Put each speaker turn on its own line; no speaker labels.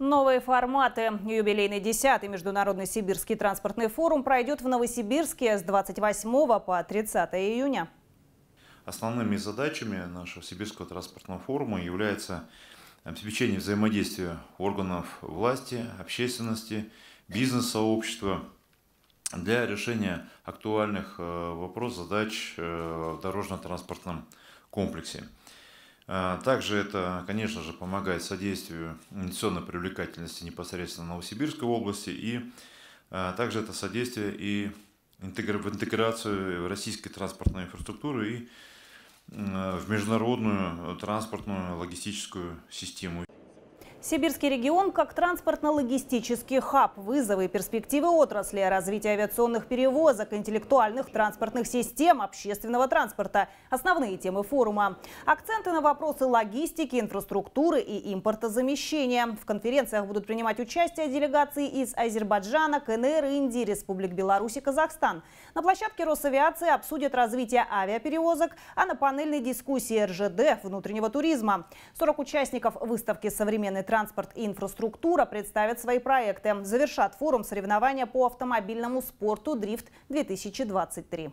Новые форматы. Юбилейный 10-й Международный Сибирский транспортный форум пройдет в Новосибирске с 28 по 30 июня.
Основными задачами нашего Сибирского транспортного форума является обеспечение взаимодействия органов власти, общественности, бизнес-сообщества для решения актуальных э, вопросов, задач э, в дорожно-транспортном комплексе. А, также это, конечно же, помогает содействию инвестиционной привлекательности непосредственно Новосибирской области и а, также это содействие и интегра в интеграцию российской транспортной инфраструктуры и в международную транспортную логистическую систему.
Сибирский регион как транспортно-логистический хаб. Вызовы и перспективы отрасли, развитие авиационных перевозок, интеллектуальных транспортных систем, общественного транспорта – основные темы форума. Акценты на вопросы логистики, инфраструктуры и импортозамещения. В конференциях будут принимать участие делегации из Азербайджана, КНР, Индии, Республик Беларусь и Казахстан. На площадке Росавиации обсудят развитие авиаперевозок, а на панельной дискуссии РЖД – внутреннего туризма. 40 участников выставки «Современный транспорт» транспорт и инфраструктура представят свои проекты. Завершат форум соревнования по автомобильному спорту «Дрифт-2023».